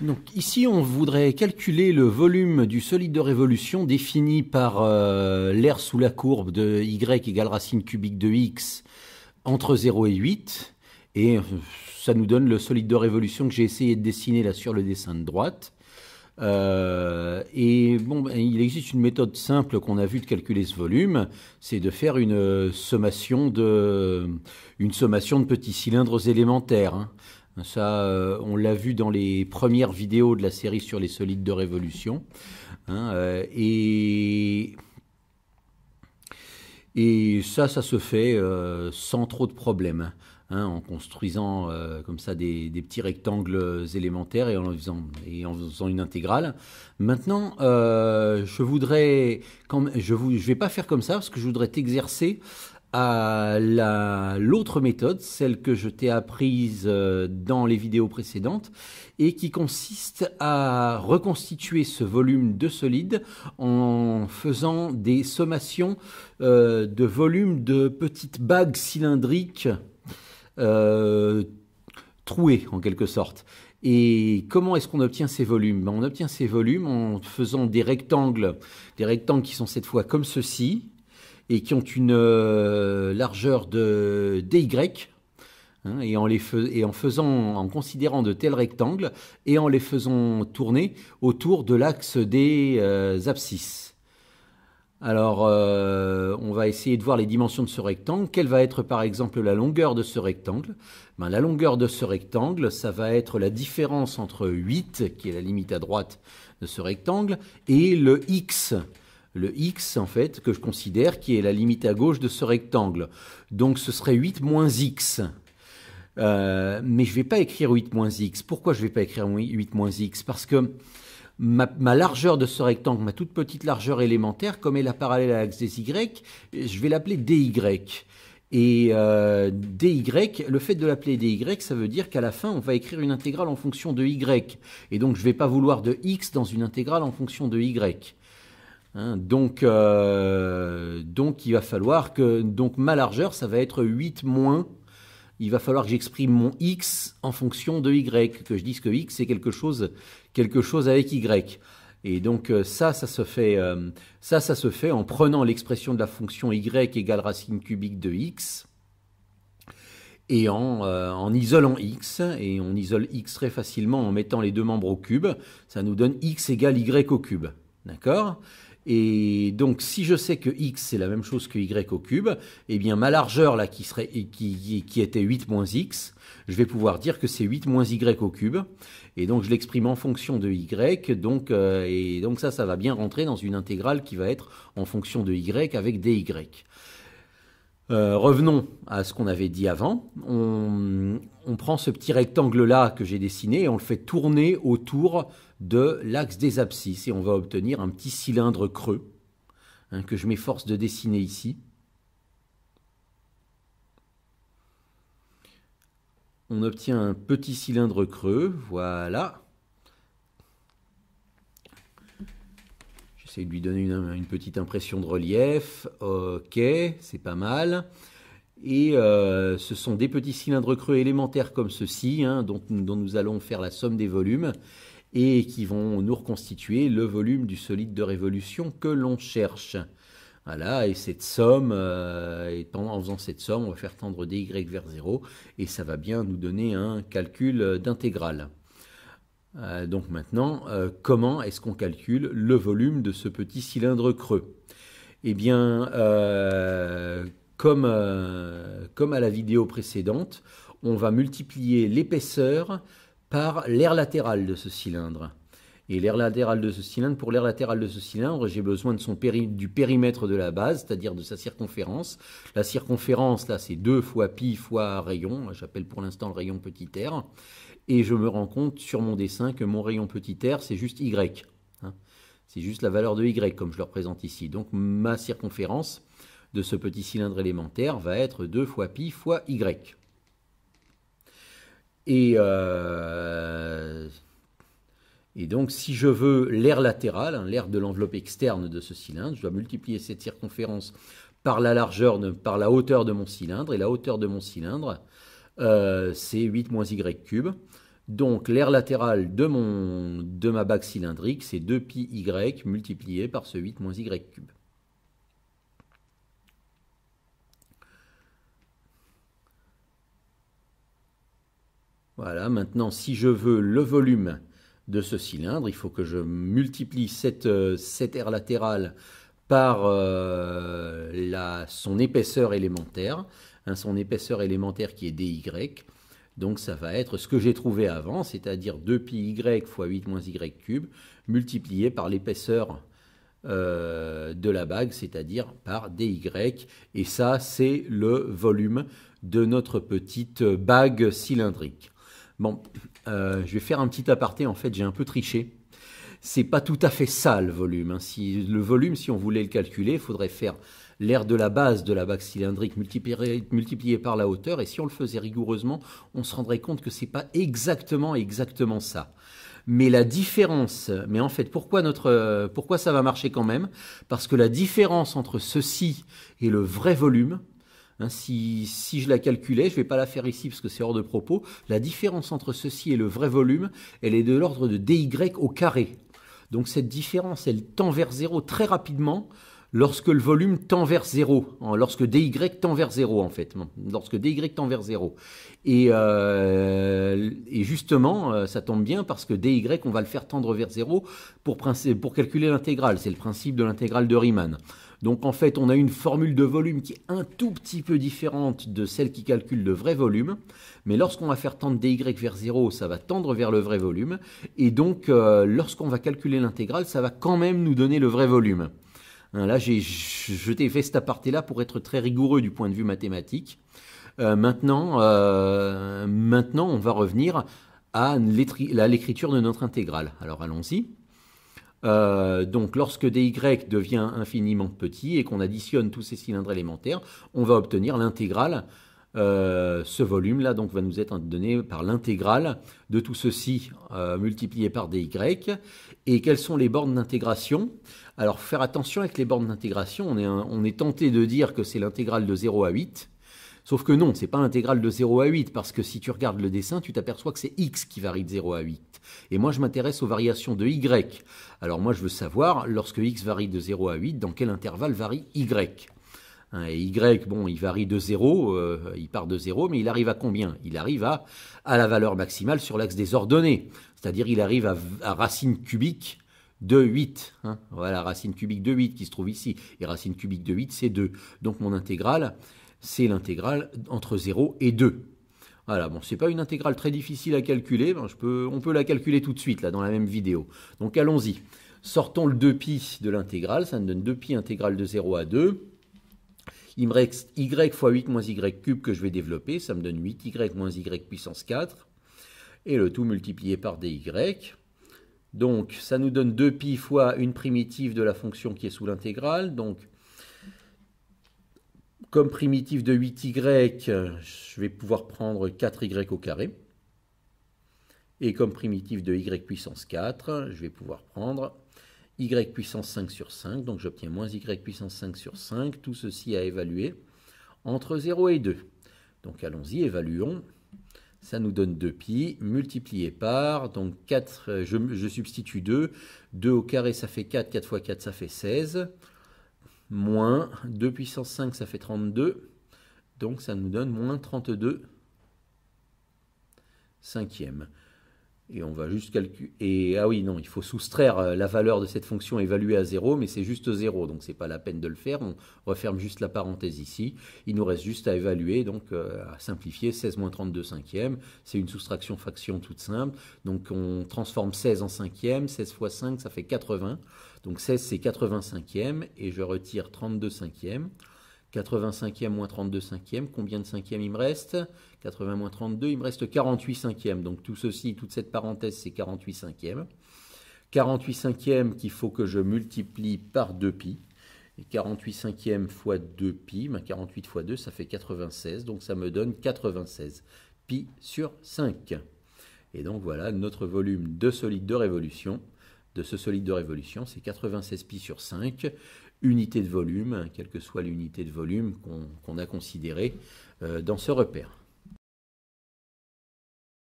Donc ici, on voudrait calculer le volume du solide de révolution défini par euh, l'air sous la courbe de y égale racine cubique de x entre 0 et 8. Et euh, ça nous donne le solide de révolution que j'ai essayé de dessiner là sur le dessin de droite. Euh, et bon, ben, il existe une méthode simple qu'on a vue de calculer ce volume, c'est de faire une sommation de, une sommation de petits cylindres élémentaires. Hein. Ça, euh, on l'a vu dans les premières vidéos de la série sur les solides de révolution. Hein, euh, et, et ça, ça se fait euh, sans trop de problèmes. Hein, en construisant comme ça des, petits rectangles élémentaires et en faisant, en faisant une intégrale. Maintenant, je voudrais, je ne vais pas faire comme ça parce que je voudrais t'exercer à l'autre méthode, celle que je t'ai apprise euh, dans les vidéos précédentes, et qui consiste à reconstituer ce volume de solide en faisant des sommations euh, de volumes de petites bagues cylindriques euh, trouées en quelque sorte. Et comment est-ce qu'on obtient ces volumes ben, On obtient ces volumes en faisant des rectangles, des rectangles qui sont cette fois comme ceci, et qui ont une euh, largeur de dy, hein, et, en les et en faisant, en considérant de tels rectangles, et en les faisant tourner autour de l'axe des euh, abscisses. Alors, euh, on va essayer de voir les dimensions de ce rectangle. Quelle va être, par exemple, la longueur de ce rectangle ben, La longueur de ce rectangle, ça va être la différence entre 8, qui est la limite à droite de ce rectangle, et le x, le x en fait que je considère qui est la limite à gauche de ce rectangle. Donc ce serait 8 moins x. Euh, mais je ne vais pas écrire 8 moins x. Pourquoi je ne vais pas écrire 8 moins x Parce que ma, largeur de ce rectangle, ma toute petite largeur élémentaire, comme est la parallèle à l'axe des y, je vais l'appeler dy. Et euh, dy, le fait de l'appeler dy, ça veut dire qu'à la fin, on va écrire une intégrale en fonction de y. Et donc, je ne vais pas vouloir de x dans une intégrale en fonction de y. Hein, donc, euh, donc il va falloir que donc ma largeur, ça va être 8 moins. Il va falloir que j'exprime mon x en fonction de y, que je dise que x est quelque chose, quelque chose avec y. Et donc euh, ça, ça se fait, euh, ça, ça se fait en prenant l'expression de la fonction y égale racine cubique de x et en, en, isolant x, et on isole x très facilement en mettant les deux membres au cube, ça nous donne x égale y au cube. D'accord et donc, si je sais que x c'est la même chose que y au cube, eh bien ma largeur là qui, serait, qui, était 8 moins x, je vais pouvoir dire que c'est 8 moins y au cube. Et donc je l'exprime en fonction de y. Donc, euh, et donc ça, ça va bien rentrer dans une intégrale qui va être en fonction de y avec dy. Euh, revenons à ce qu'on avait dit avant. On, prend ce petit rectangle-là que j'ai dessiné et on le fait tourner autour de l'axe des abscisses et on va obtenir un petit cylindre creux hein, que je m'efforce de dessiner ici. On obtient un petit cylindre creux, voilà. c'est lui donner une, petite impression de relief. Ok, c'est pas mal. Et euh, ce sont des petits cylindres creux élémentaires comme ceci, hein, dont, nous allons faire la somme des volumes, et qui vont nous reconstituer le volume du solide de révolution que l'on cherche. Voilà, et cette somme, euh, en, en faisant cette somme, on va faire tendre dy vers 0, et ça va bien nous donner un calcul euh, d'intégrale. Euh, donc maintenant, euh, comment est-ce qu'on calcule le volume de ce petit cylindre creux Eh bien, euh, comme, comme à la vidéo précédente, on va multiplier l'épaisseur par l'air latéral de ce cylindre. Et l'air latéral de ce cylindre, pour l'air latéral de ce cylindre, j'ai besoin de son du périmètre de la base, c'est-à-dire de sa circonférence. La circonférence, là, c'est 2 fois pi fois rayon. J'appelle pour l'instant le rayon petit r. Et je me rends compte sur mon dessin que mon rayon petit r, c'est juste y. Hein. c'est juste la valeur de y, comme je le représente ici. Donc ma circonférence de ce petit cylindre élémentaire va être 2 fois pi fois y. Et euh, et donc, si je veux l'air latéral, l'aire hein, l'air de l'enveloppe externe de ce cylindre, je dois multiplier cette circonférence par la largeur, par la hauteur de mon cylindre. Et la hauteur de mon cylindre, euh, c'est 8 moins y cube. Donc l'air latéral de, mon, de ma bague cylindrique, c'est 2πy multiplié par ce 8 moins y cube. Voilà, maintenant si je veux le volume de ce cylindre. Il faut que je multiplie cette, euh, cette aire latérale par euh, son épaisseur élémentaire, hein, son épaisseur élémentaire qui est dy. Donc ça va être ce que j'ai trouvé avant, c'est-à-dire 2πy fois 8 moins y cube, multiplié par l'épaisseur euh, de la bague, c'est-à-dire par dy. Et ça, c'est le volume de notre petite bague cylindrique. Bon, euh, je vais faire un petit aparté, en fait j'ai un peu triché. C'est pas tout à fait ça le volume. Hein. le volume, si on voulait le calculer, il faudrait faire l'air de la base de la bague cylindrique multiplié, par la hauteur, et si on le faisait rigoureusement, on se rendrait compte que c'est pas exactement exactement ça. Mais la différence, mais en fait, pourquoi, notre, pourquoi ça va marcher quand même Parce que la différence entre ceci et le vrai volume, Hein, si, si, je la calculais, je ne vais pas la faire ici parce que c'est hors de propos, la différence entre ceci et le vrai volume, elle est de l'ordre de dy au carré. Donc cette différence, elle tend vers zéro très rapidement lorsque le volume tend vers zéro, hein, lorsque dy tend vers zéro en fait, lorsque dy tend vers zéro. Et, euh, justement, euh, ça tombe bien parce que dy, on va le faire tendre vers zéro pour, calculer l'intégrale. C'est le principe de l'intégrale de Riemann. Donc en fait, on a une formule de volume qui est un tout petit peu différente de celle qui calcule le vrai volume. Mais lorsqu'on va faire tendre dy vers 0, ça va tendre vers le vrai volume. Et donc, euh, lorsqu'on va calculer l'intégrale, ça va quand même nous donner le vrai volume. Hein, là, j'ai, je t'ai fait cet aparté-là pour être très rigoureux du point de vue mathématique. Euh, maintenant, euh, maintenant, on va revenir à l'écriture de notre intégrale. Alors allons-y. Euh, donc lorsque dy devient infiniment petit et qu'on additionne tous ces cylindres élémentaires, on va obtenir l'intégrale euh, ce volume-là donc va nous être donné par l'intégrale de tout ceci euh, multiplié par dy. Et quelles sont les bornes d'intégration Alors faire attention avec les bornes d'intégration, on est, tenté de dire que c'est l'intégrale de 0 à 8. Sauf que non, n'est pas l'intégrale de 0 à 8, parce que si tu regardes le dessin, tu t'aperçois que c'est x qui varie de 0 à 8. Et moi, je m'intéresse aux variations de y. Alors moi, je veux savoir, lorsque x varie de 0 à 8, dans quel intervalle varie y Hein, et Y, bon, il varie de 0, euh, il part de 0, mais il arrive à combien Il arrive à, à la valeur maximale sur l'axe des ordonnées, c'est-à-dire il arrive à, racine cubique de 8. Hein. voilà, racine cubique de 8 qui se trouve ici. Et racine cubique de 8, c'est 2. Donc mon intégrale, c'est l'intégrale entre 0 et 2. Voilà, bon, ce n'est pas une intégrale très difficile à calculer, peux, on peut la calculer tout de suite, là, dans la même vidéo. Donc allons-y. Sortons le 2π de l'intégrale, ça nous donne 2π intégrale de 0 à 2. Il me reste y fois 8 moins y cube que je vais développer. Ça me donne 8y moins y puissance 4. Et le tout multiplié par dy. Donc ça nous donne 2pi fois une primitive de la fonction qui est sous l'intégrale. Donc comme primitive de 8y, je vais pouvoir prendre 4y au carré. Et comme primitive de y puissance 4, je vais pouvoir prendre y puissance 5 sur 5, donc j'obtiens moins y puissance 5 sur 5, tout ceci à évaluer entre 0 et 2. Donc allons-y, évaluons. Ça nous donne 2 pi multiplié par, donc 4, euh, je, substitue 2, 2 au carré ça fait 4, 4 fois 4 ça fait 16, moins 2 puissance 5 ça fait 32, donc ça nous donne moins 32 cinquièmes. Et on va juste calculer. Et ah oui, non, il faut soustraire euh, la valeur de cette fonction évaluée à 0, mais c'est juste 0, donc ce n'est pas la peine de le faire. On referme juste la parenthèse ici. Il nous reste juste à évaluer, donc euh, à simplifier 16 moins 32 cinquièmes, C'est une soustraction fraction toute simple. Donc on transforme 16 en cinquièmes. 16 fois 5, ça fait 80. Donc 16, c'est 80 e Et je retire 32 cinquièmes. 85e moins 32 cinquième, combien de cinquièmes il me reste 80 moins 32, il me reste 48 cinquièmes. Donc tout ceci, toute cette parenthèse, c'est 48 cinquièmes. 48 cinquièmes qu'il faut que je multiplie par 2pi. Et 48 cinquièmes fois 2pi, 48 ben fois 2, ça fait 96, donc ça me donne 96 pi sur 5. Et donc voilà, notre volume de solide de révolution, de ce solide de révolution, c'est 96 pi sur 5 unité de volume, quelle que soit l'unité de volume qu'on a considérée euh, dans ce repère.